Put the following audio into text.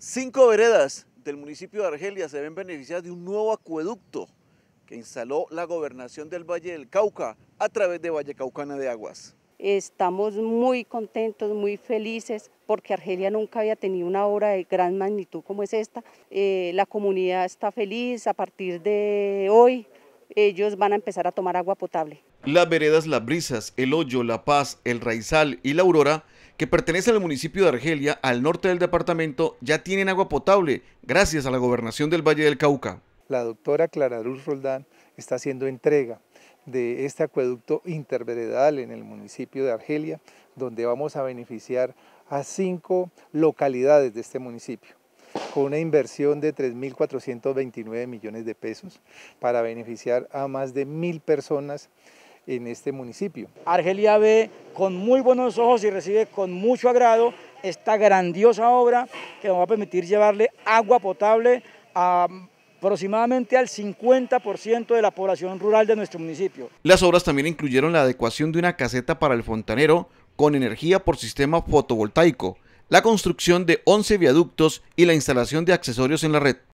Cinco veredas del municipio de Argelia se ven beneficiadas de un nuevo acueducto que instaló la gobernación del Valle del Cauca a través de Valle Caucana de Aguas. Estamos muy contentos, muy felices, porque Argelia nunca había tenido una obra de gran magnitud como es esta. Eh, la comunidad está feliz, a partir de hoy ellos van a empezar a tomar agua potable. Las veredas Las Brisas, El Hoyo, La Paz, El Raizal y La Aurora que pertenece al municipio de Argelia, al norte del departamento, ya tienen agua potable gracias a la gobernación del Valle del Cauca. La doctora Clara Luz Roldán está haciendo entrega de este acueducto interveredal en el municipio de Argelia, donde vamos a beneficiar a cinco localidades de este municipio con una inversión de 3.429 millones de pesos para beneficiar a más de mil personas en este municipio. Argelia ve con muy buenos ojos y recibe con mucho agrado esta grandiosa obra que nos va a permitir llevarle agua potable a aproximadamente al 50% de la población rural de nuestro municipio. Las obras también incluyeron la adecuación de una caseta para el fontanero con energía por sistema fotovoltaico, la construcción de 11 viaductos y la instalación de accesorios en la red.